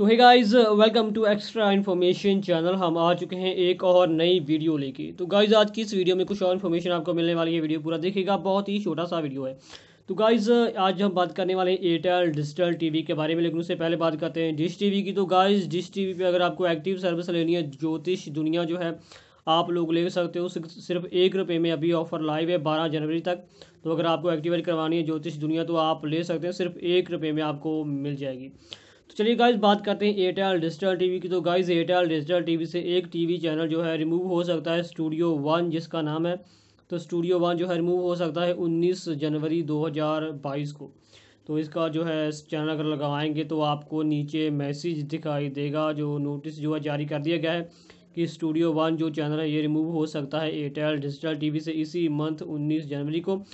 तो है guys welcome to extra information channel हम आ चुके हैं एक और नई वीडियो लेके तो गाइज़ आज की इस वीडियो में कुछ और इन्फॉर्मेशन आपको मिलने वाली है वीडियो पूरा देखिएगा बहुत ही छोटा सा वीडियो है तो गाइज़ आज हम बात करने वाले हैं एयरटेल डिजिटल टीवी के बारे में लेकिन उससे पहले बात करते हैं डिश टी की तो गाइज़ डिश टी पे अगर आपको एक्टिव सर्विस लेनी है ज्योतिष दुनिया जो है आप लोग ले सकते हो सिर्फ एक रुपये में अभी ऑफर लाइव है बारह जनवरी तक तो अगर आपको एक्टिवेट करवानी है ज्योतिष दुनिया तो आप ले सकते हैं सिर्फ एक रुपये में आपको मिल जाएगी तो चलिए गाइज बात करते हैं एयरटेल डिजिटल टीवी की तो गाइज एयरटेल डिजिटल टीवी से एक टीवी चैनल जो है रिमूव हो सकता है स्टूडियो वन जिसका नाम है तो स्टूडियो वन जो है रिमूव हो सकता है 19 जनवरी 2022 को तो इसका जो है इस चैनल अगर लगाएंगे तो आपको नीचे मैसेज दिखाई देगा जो नोटिस जो है जारी कर दिया गया है कि स्टूडियो वन जो चैनल है ये रिमूव हो सकता है एयरटेल डिजिटल टीवी से इसी मंथ उन्नीस जनवरी को